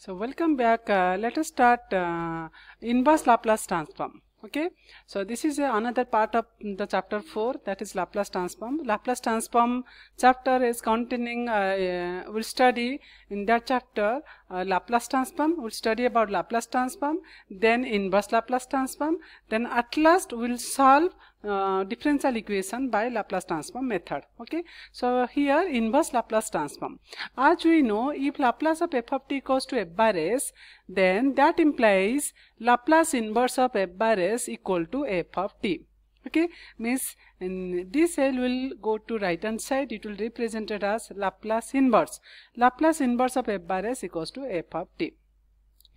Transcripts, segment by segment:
So welcome back. Uh, let us start uh, inverse Laplace transform. Okay. So this is uh, another part of the chapter 4 that is Laplace transform. Laplace transform chapter is containing, uh, uh, we'll study in that chapter uh, Laplace transform, we'll study about Laplace transform, then inverse Laplace transform, then at last we'll solve uh, differential equation by Laplace transform method. Okay, so here inverse Laplace transform. As we know, if Laplace of f of t goes to f bar s, then that implies Laplace inverse of f bar s equal to f of t. Okay, means this L will go to right hand side, it will represented as Laplace inverse. Laplace inverse of f bar s equals to f of t.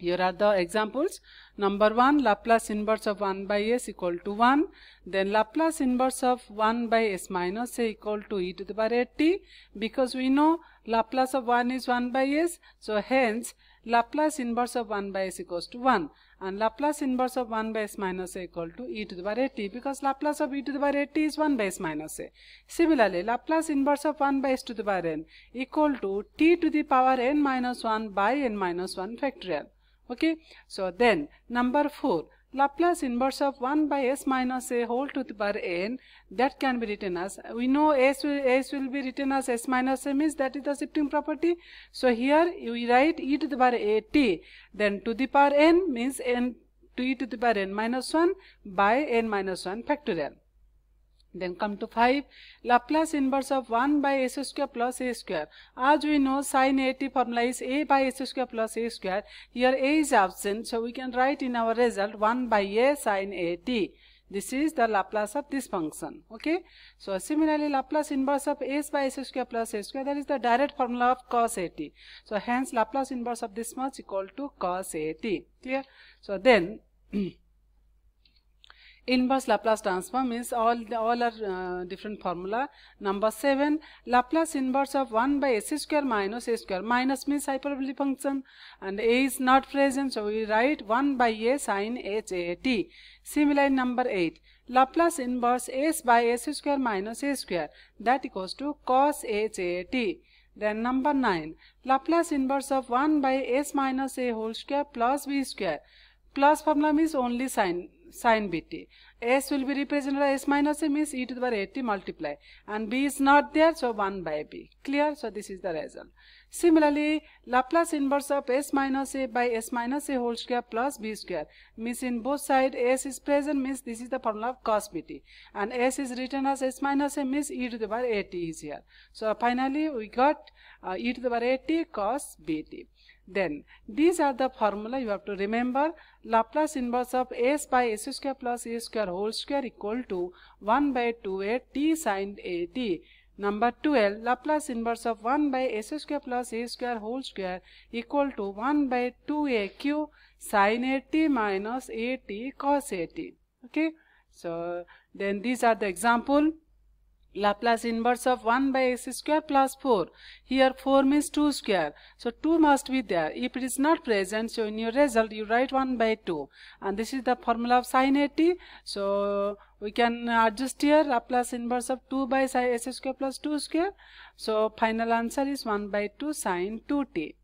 Here are the examples. Number 1, Laplace inverse of 1 by s equal to 1. Then Laplace inverse of 1 by s minus a equal to e to the power 8t. Because we know Laplace of 1 is 1 by s. So hence, Laplace inverse of 1 by s equals to 1. And Laplace inverse of 1 by s minus a equal to e to the power 8t. Because Laplace of e to the power 8t is 1 by s minus a. Similarly, Laplace inverse of 1 by s to the power n equal to t to the power n minus 1 by n minus 1 factorial okay so then number 4 Laplace inverse of 1 by s minus a whole to the power n that can be written as we know s will, s will be written as s minus m is that is the shifting property so here we write e to the power a t then to the power n means n to e to the power n minus 1 by n minus 1 factorial then come to 5. Laplace inverse of 1 by s square plus a square. As we know sin a t formula is a by s square plus a square. Here a is absent. So we can write in our result 1 by a sin a t. This is the Laplace of this function. Okay. So similarly Laplace inverse of s by s square plus a square. That is the direct formula of cos a t. So hence Laplace inverse of this much equal to cos a t. Clear? So then Inverse Laplace transform is all all are uh, different formula. Number 7, Laplace inverse of 1 by s square minus a square. Minus means hyperbolic function and a is not present. So, we write 1 by a sine h a t. similar number 8, Laplace inverse s by s square minus a square. That equals to cos h a t. Then number 9, Laplace inverse of 1 by s minus a whole square plus b square. Plus formula means only sine sine bt. S will be represented as S minus M is e to the power at multiply and B is not there so 1 by B. Clear? So this is the result. Similarly, Laplace inverse of S minus A by S minus A whole square plus B square means in both side S is present means this is the formula of cos bt and S is written as S minus M is e to the power at is here. So finally we got uh, e to the power at cos bt. Then these are the formula you have to remember. Laplace inverse of s by s square plus a square whole square equal to 1 by 2a t sine a t. Number 12, Laplace inverse of 1 by s square plus a square whole square equal to 1 by 2aq sine a t minus a t cos a t. Okay, so then these are the example. Laplace inverse of 1 by x square plus 4. Here 4 means 2 square. So 2 must be there. If it is not present, so in your result you write 1 by 2. And this is the formula of sine 80. So we can adjust here Laplace inverse of 2 by x square plus 2 square. So final answer is 1 by 2 sine 2t.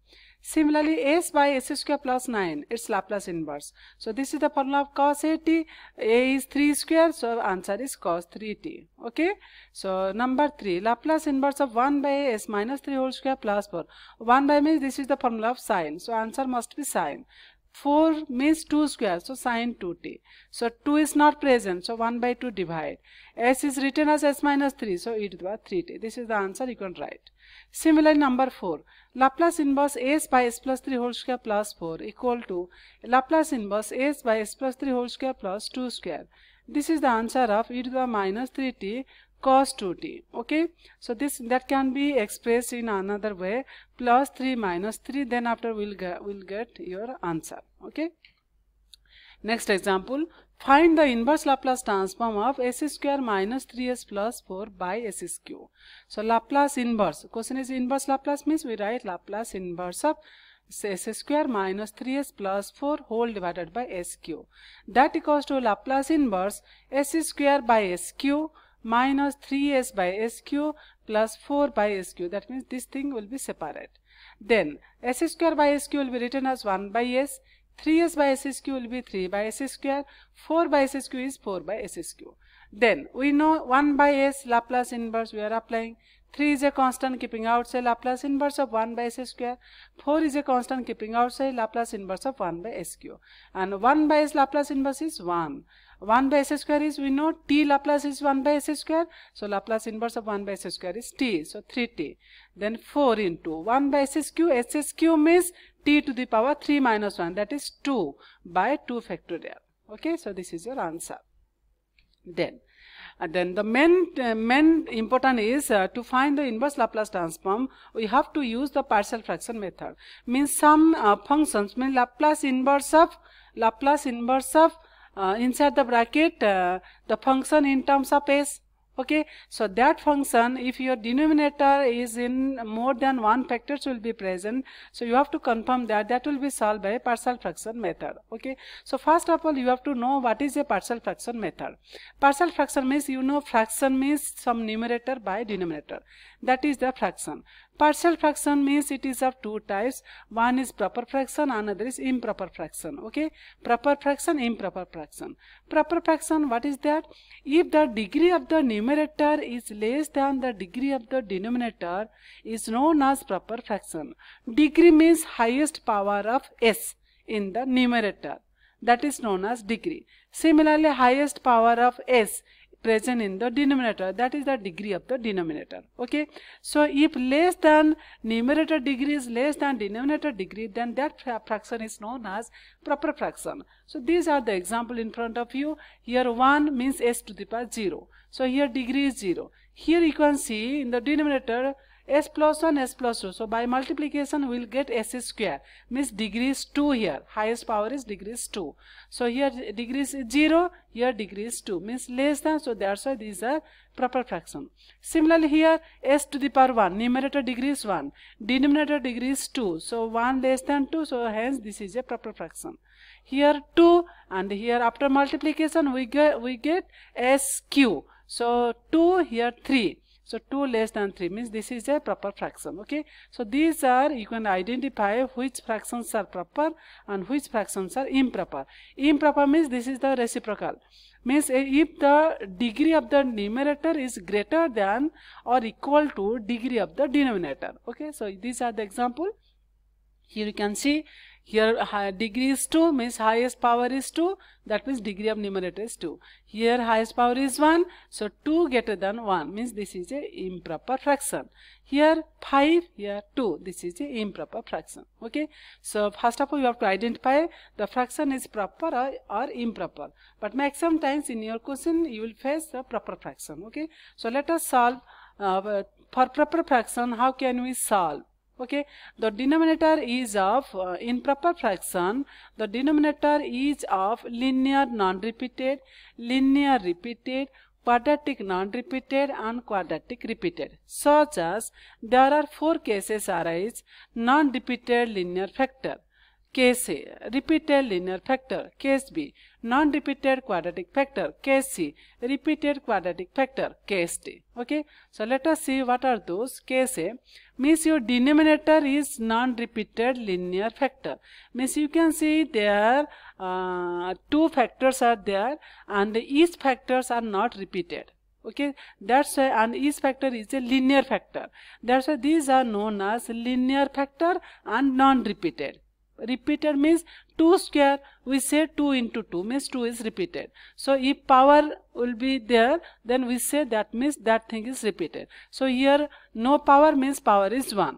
Similarly, s by s square plus 9, its Laplace inverse. So this is the formula of cos t. a is 3 square, so answer is cos 3t. Okay, so number 3, Laplace inverse of 1 by s minus 3 whole square plus 4. 1 by means this is the formula of sine, so answer must be sine. 4 means 2 square, so sine 2t. So 2 is not present, so 1 by 2 divide. s is written as s minus 3, so e to the power 3t. This is the answer you can write. Similarly, number 4. Laplace inverse s by s plus 3 whole square plus 4 equal to Laplace inverse s by s plus 3 whole square plus 2 square. This is the answer of e to the minus 3t cos 2t. Okay. So, this that can be expressed in another way plus 3 minus 3 then after we will get, we'll get your answer. Okay. Next example Find the inverse Laplace transform of s square minus 3s plus 4 by s cube. So Laplace inverse. Question is inverse Laplace means we write Laplace inverse of s square minus 3s plus 4 whole divided by s cube. That equals to Laplace inverse s square by s cube minus 3s by s cube plus 4 by s cube. That means this thing will be separate. Then s square by s cube will be written as 1 by s 3s by s square will be 3 by s square 4 by s square is 4 by s square then we know 1 by s Laplace inverse we are applying 3 is a constant keeping outside Laplace inverse of 1 by s square 4 is a constant keeping outside Laplace inverse of 1 by s square and 1 by s Laplace inverse is 1 1 by s square is we know t Laplace is 1 by s square so Laplace inverse of 1 by s square is t so 3t then 4 into 1 by s cube s cube means t to the power 3 minus 1 that is 2 by 2 factorial. Okay, so this is your answer. Then and uh, then the main, uh, main important is uh, to find the inverse Laplace transform, we have to use the partial fraction method. Means some uh, functions, mean Laplace inverse of, Laplace inverse of, uh, inside the bracket, uh, the function in terms of s okay so that function if your denominator is in more than one factors will be present so you have to confirm that that will be solved by partial fraction method okay so first of all you have to know what is a partial fraction method partial fraction means you know fraction means some numerator by denominator that is the fraction Partial fraction means it is of two types. One is proper fraction, another is improper fraction. Okay, proper fraction, improper fraction. Proper fraction, what is that? If the degree of the numerator is less than the degree of the denominator is known as proper fraction. Degree means highest power of s in the numerator. That is known as degree. Similarly, highest power of s present in the denominator that is the degree of the denominator okay so if less than numerator degree is less than denominator degree then that fraction is known as proper fraction so these are the example in front of you here 1 means s to the power 0 so here degree is 0 here you can see in the denominator s plus 1 s plus 2 so by multiplication we'll get s square means degrees 2 here highest power is degrees 2 so here degrees is 0 here degrees 2 means less than so that's why these are proper fraction similarly here s to the power 1 numerator degrees 1 denominator degrees 2 so 1 less than 2 so hence this is a proper fraction here 2 and here after multiplication we get we get s q so 2 here 3 so 2 less than 3 means this is a proper fraction. Okay. So these are you can identify which fractions are proper and which fractions are improper. Improper means this is the reciprocal. Means eh, if the degree of the numerator is greater than or equal to degree of the denominator. Okay. So these are the example. Here you can see here uh, degree is 2 means highest power is 2 that means degree of numerator is 2. Here highest power is 1 so 2 greater than 1 means this is a improper fraction. Here 5 here 2 this is a improper fraction okay. So first of all you have to identify the fraction is proper or, or improper but maximum times in your question you will face the proper fraction okay. So let us solve uh, for proper fraction how can we solve okay the denominator is of uh, fraction the denominator is of linear non-repeated linear repeated quadratic non-repeated and quadratic repeated such as there are four cases arise non-repeated linear factor case A, repeated linear factor, case B, non-repeated quadratic factor, case C, repeated quadratic factor, case D. Okay, so let us see what are those. Case A means your denominator is non-repeated linear factor. Means you can see there uh, two factors are there and each factors are not repeated okay that's why and each factor is a linear factor that's why these are known as linear factor and non-repeated repeated means 2 square we say 2 into 2 means 2 is repeated so if power will be there then we say that means that thing is repeated so here no power means power is 1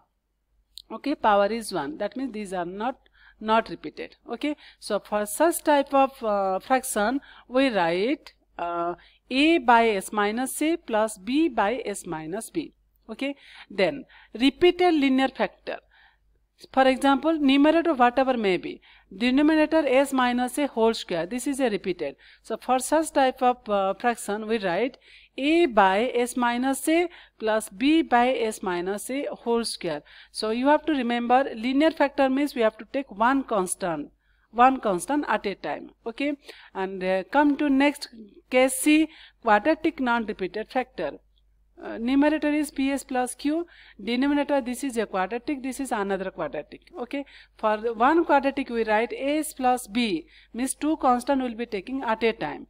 okay power is 1 that means these are not not repeated okay so for such type of uh, fraction we write uh, a by s minus a plus b by s minus b okay then repeated linear factor for example, numerator whatever may be, denominator s minus a whole square. This is a repeated. So for such type of uh, fraction, we write a by s minus a plus b by s minus a whole square. So you have to remember linear factor means we have to take one constant one constant at a time okay and uh, come to next case c quadratic non-repeated factor uh, numerator is ps plus q denominator this is a quadratic this is another quadratic okay for one quadratic we write as plus b means two constant will be taking at a time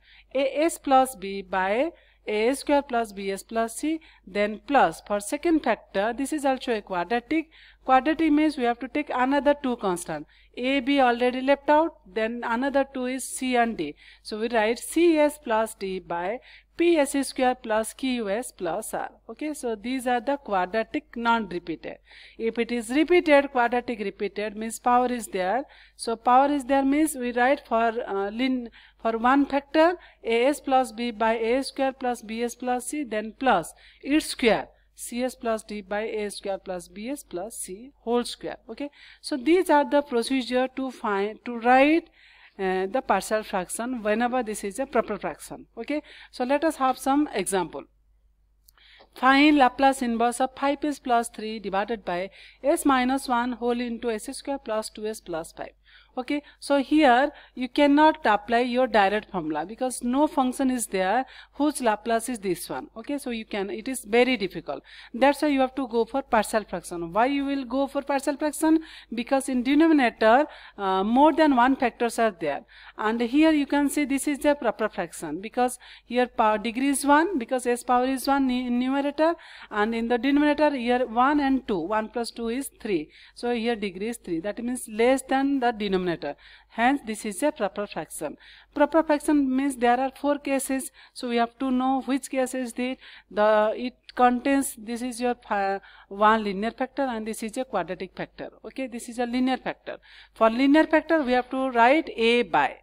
as plus b by a square plus bs plus c then plus for second factor this is also a quadratic quadratic means we have to take another two constant AB already left out, then another 2 is C and D. So we write CS plus D by PS square plus QS plus R. Okay, so these are the quadratic non-repeated. If it is repeated, quadratic repeated means power is there. So power is there means we write for uh, lin for one factor AS plus B by A square plus BS plus C then plus its square cs plus d by a square plus bs plus c whole square okay so these are the procedure to find to write uh, the partial fraction whenever this is a proper fraction okay so let us have some example find Laplace inverse of 5s plus 3 divided by s minus 1 whole into s square plus 2s plus 5 okay so here you cannot apply your direct formula because no function is there whose Laplace is this one okay so you can it is very difficult that's why you have to go for partial fraction why you will go for partial fraction because in denominator uh, more than one factors are there and here you can see this is the proper fraction because here power degree is 1 because s power is 1 in numerator and in the denominator here 1 and 2 1 plus 2 is 3 so here degree is 3 that means less than the denominator denominator. Hence, this is a proper fraction. Proper fraction means there are four cases. So, we have to know which case is the, the it contains, this is your uh, one linear factor and this is a quadratic factor. Okay, this is a linear factor. For linear factor, we have to write A by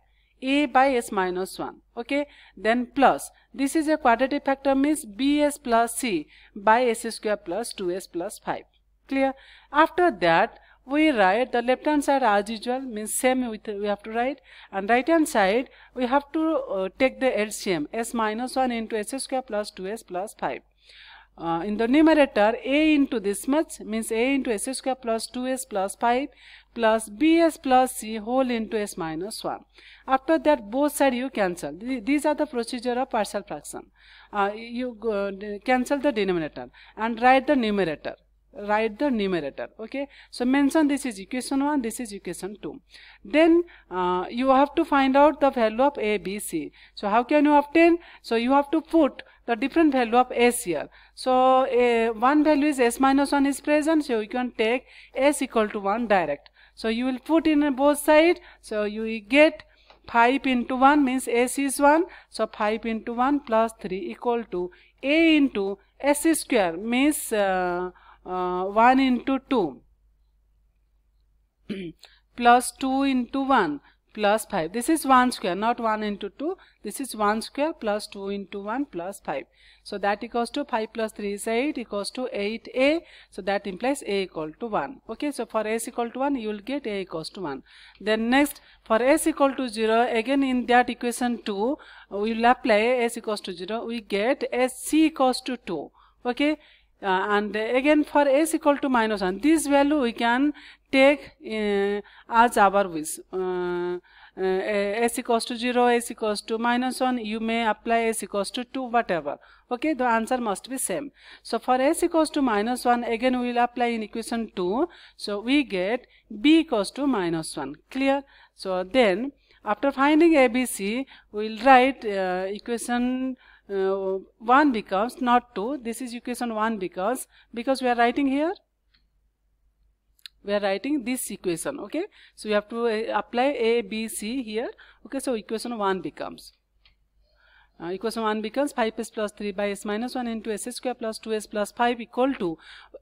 a by s minus 1 okay then plus this is a quadratic factor means bs plus c by s square plus 2s plus 5 clear after that we write the left hand side as usual means same with we have to write and right hand side we have to uh, take the LCM s minus 1 into s square plus 2s plus 5 uh, in the numerator a into this much means a into s square plus 2s plus 5 plus bs plus c whole into s minus 1 after that both side you cancel Th these are the procedure of partial fraction uh, you uh, cancel the denominator and write the numerator write the numerator okay so mention this is equation 1 this is equation 2 then uh, you have to find out the value of a b c so how can you obtain so you have to put the different value of s here so one value is s minus 1 is present so you can take s equal to 1 direct so you will put in both side so you get 5 into 1 means s is 1 so 5 into 1 plus 3 equal to a into s square means uh, uh, 1 into 2 plus 2 into 1 plus 5. This is 1 square, not 1 into 2. This is 1 square plus 2 into 1 plus 5. So that equals to 5 plus 3 is 8 equals to 8a. So that implies a equal to 1. Okay, so for a is equal to 1, you will get a equals to 1. Then next, for s equal to 0, again in that equation 2, uh, we will apply s equals to 0. We get sc equals to 2. Okay, uh, and again for s equal to minus 1 this value we can take uh, as our wish uh, uh s equals to 0 s equals to minus 1 you may apply s equals to 2 whatever okay the answer must be same so for s equals to minus 1 again we will apply in equation 2 so we get b equals to minus 1 clear so then after finding abc we will write uh, equation uh, 1 becomes not 2 this is equation 1 because because we are writing here we are writing this equation okay so we have to uh, apply a b c here okay so equation 1 becomes uh, equation 1 becomes 5s plus 3 by s minus 1 into s square plus 2s plus 5 equal to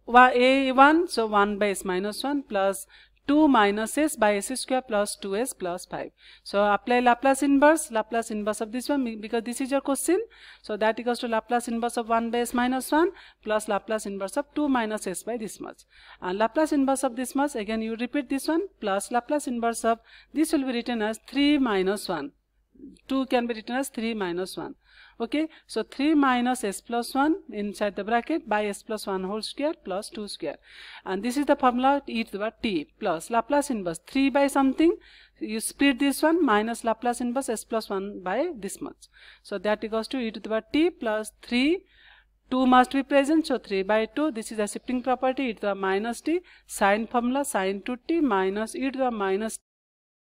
uh, a1 so 1 by s minus 1 plus 2 minus s by s square plus 2s plus 5. So apply Laplace inverse, Laplace inverse of this one because this is your question. So that equals to Laplace inverse of 1 by s minus 1 plus Laplace inverse of 2 minus s by this much. And Laplace inverse of this much again you repeat this one plus Laplace inverse of this will be written as 3 minus 1 2 can be written as 3 minus 1. Okay, so 3 minus s plus 1 inside the bracket by s plus 1 whole square plus 2 square. And this is the formula e to the power t plus Laplace inverse 3 by something. You split this one minus Laplace inverse s plus 1 by this much. So that equals to e to the power t plus 3 2 must be present so 3 by 2 this is a shifting property e to the minus t sine formula sine to t minus e to the minus